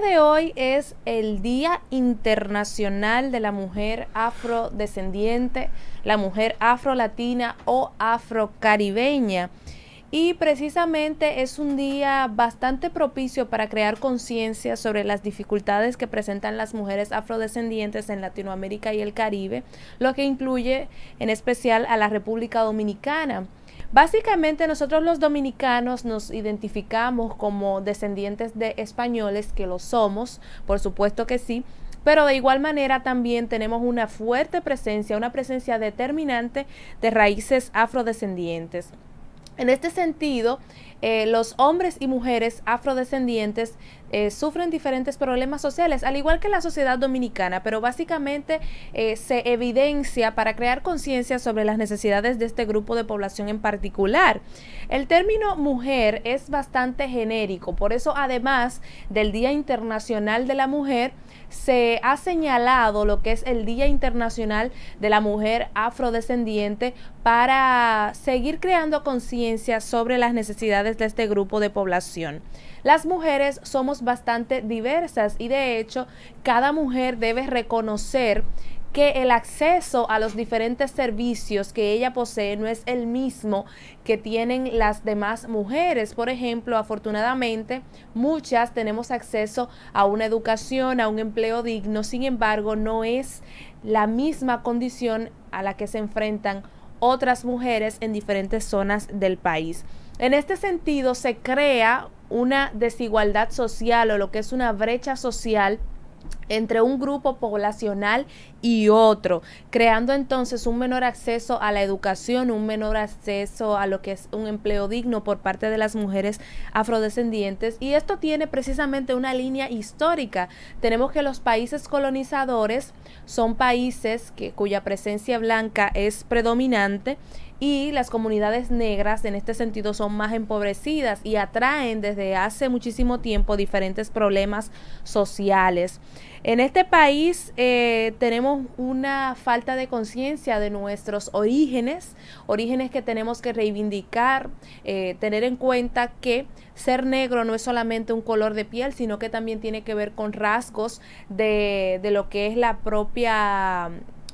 de hoy es el Día Internacional de la Mujer Afrodescendiente, la mujer afrolatina o afrocaribeña. Y precisamente es un día bastante propicio para crear conciencia sobre las dificultades que presentan las mujeres afrodescendientes en Latinoamérica y el Caribe, lo que incluye en especial a la República Dominicana. Básicamente nosotros los dominicanos nos identificamos como descendientes de españoles, que lo somos, por supuesto que sí, pero de igual manera también tenemos una fuerte presencia, una presencia determinante de raíces afrodescendientes. En este sentido, eh, los hombres y mujeres afrodescendientes eh, sufren diferentes problemas sociales, al igual que la sociedad dominicana, pero básicamente eh, se evidencia para crear conciencia sobre las necesidades de este grupo de población en particular. El término mujer es bastante genérico, por eso además del Día Internacional de la Mujer, se ha señalado lo que es el Día Internacional de la Mujer Afrodescendiente para seguir creando conciencia sobre las necesidades de este grupo de población. Las mujeres somos bastante diversas y de hecho cada mujer debe reconocer que el acceso a los diferentes servicios que ella posee no es el mismo que tienen las demás mujeres. Por ejemplo, afortunadamente, muchas tenemos acceso a una educación, a un empleo digno, sin embargo, no es la misma condición a la que se enfrentan otras mujeres en diferentes zonas del país. En este sentido, se crea una desigualdad social o lo que es una brecha social entre un grupo poblacional y otro, creando entonces un menor acceso a la educación, un menor acceso a lo que es un empleo digno por parte de las mujeres afrodescendientes. Y esto tiene precisamente una línea histórica. Tenemos que los países colonizadores son países que, cuya presencia blanca es predominante y las comunidades negras en este sentido son más empobrecidas y atraen desde hace muchísimo tiempo diferentes problemas sociales. En este país eh, tenemos una falta de conciencia de nuestros orígenes, orígenes que tenemos que reivindicar, eh, tener en cuenta que ser negro no es solamente un color de piel, sino que también tiene que ver con rasgos de, de lo que es la propia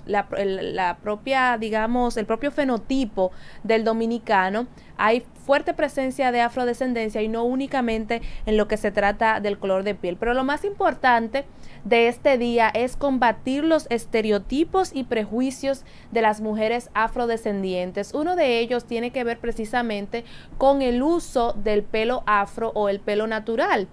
la, la propia, digamos, el propio fenotipo del dominicano, hay fuerte presencia de afrodescendencia y no únicamente en lo que se trata del color de piel. Pero lo más importante de este día es combatir los estereotipos y prejuicios de las mujeres afrodescendientes. Uno de ellos tiene que ver precisamente con el uso del pelo afro o el pelo natural.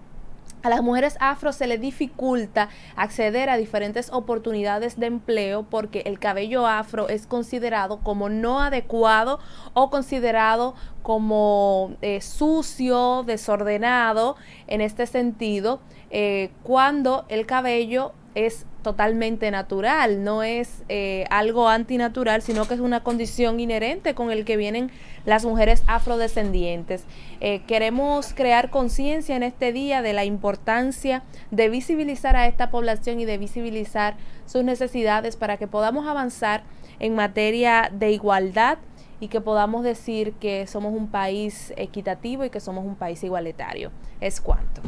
A las mujeres afro se les dificulta acceder a diferentes oportunidades de empleo porque el cabello afro es considerado como no adecuado o considerado como eh, sucio, desordenado en este sentido, eh, cuando el cabello es totalmente natural, no es eh, algo antinatural, sino que es una condición inherente con el que vienen las mujeres afrodescendientes. Eh, queremos crear conciencia en este día de la importancia de visibilizar a esta población y de visibilizar sus necesidades para que podamos avanzar en materia de igualdad y que podamos decir que somos un país equitativo y que somos un país igualitario. Es cuanto.